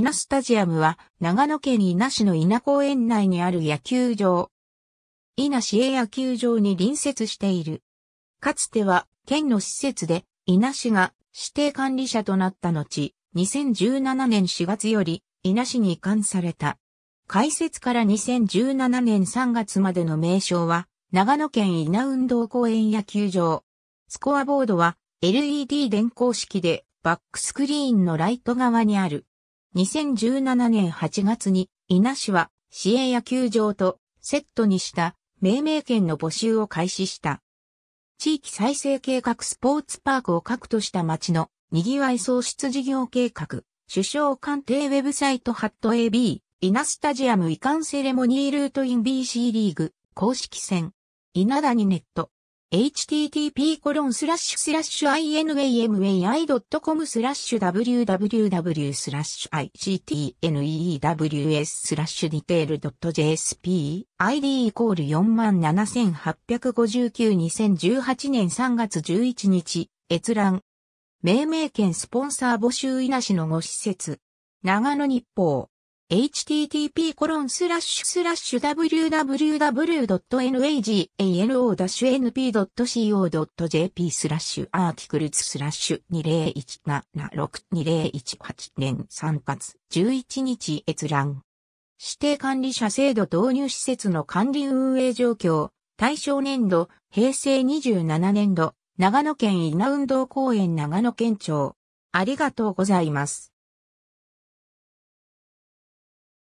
稲スタジアムは、長野県稲市の稲公園内にある野球場。稲市営野球場に隣接している。かつては、県の施設で、稲市が指定管理者となった後、2017年4月より、稲市に移管された。開設から2017年3月までの名称は、長野県稲運動公園野球場。スコアボードは、LED 電光式で、バックスクリーンのライト側にある。2017年8月に稲市は市営野球場とセットにした命名権の募集を開始した。地域再生計画スポーツパークを核とした町の賑わい創出事業計画、首相官邸ウェブサイトハット AB、稲スタジアム移管セレモニールートイン BC リーグ、公式戦、稲谷ネット、http://inamai.com スラッシュ www スラッシュ ictnews スラッシュディテール .jspid イコール478592018年3月11日閲覧命名権スポンサー募集いなしのご施設長野日報 http://www.nagano-np.co.jp スラッシュアーティクルズスラッシュ2017-2018年3月11日閲覧。指定管理者制度導入施設の管理運営状況、対象年度、平成27年度、長野県稲運動公園長野県庁。ありがとうございます。